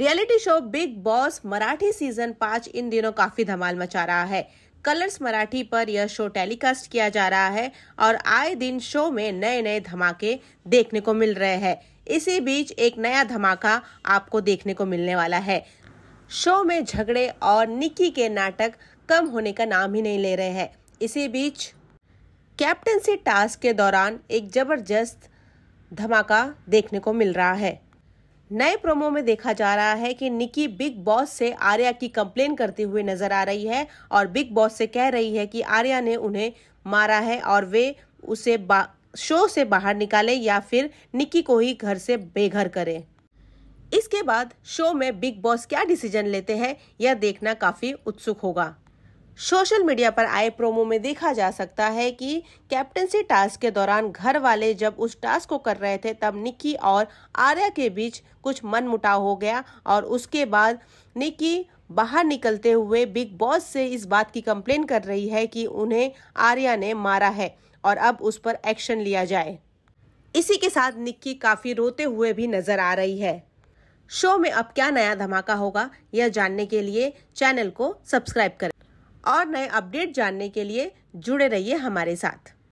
reality show Bigg Boss Marathi season पाँच इन दिनों काफी धमाल मचा रहा है कलर्स मराठी पर यह शो टेलीकास्ट किया जा रहा है और आए दिन शो में नए नए धमाके देखने को मिल रहे हैं इसी बीच एक नया धमाका आपको देखने को मिलने वाला है शो में झगड़े और निक्की के नाटक कम होने का नाम ही नहीं ले रहे हैं इसी बीच कैप्टनसी टास्क के दौरान एक जबरदस्त धमाका देखने को मिल रहा है नए प्रोमो में देखा जा रहा है कि निकी बिग बॉस से आर्या की कंप्लेन करते हुए नजर आ रही है और बिग बॉस से कह रही है कि आर्या ने उन्हें मारा है और वे उसे शो से बाहर निकाले या फिर निकी को ही घर से बेघर करें इसके बाद शो में बिग बॉस क्या डिसीजन लेते हैं यह देखना काफी उत्सुक होगा सोशल मीडिया पर आए प्रोमो में देखा जा सकता है कि कैप्टनसी टास्क के दौरान घर वाले जब उस टास्क को कर रहे थे तब निक्की और आर्या के बीच कुछ मनमुटाव हो गया और उसके बाद निक्की बाहर निकलते हुए बिग बॉस से इस बात की कंप्लेन कर रही है कि उन्हें आर्या ने मारा है और अब उस पर एक्शन लिया जाए इसी के साथ निक्की काफ़ी रोते हुए भी नजर आ रही है शो में अब क्या नया धमाका होगा यह जानने के लिए चैनल को सब्सक्राइब करें और नए अपडेट जानने के लिए जुड़े रहिए हमारे साथ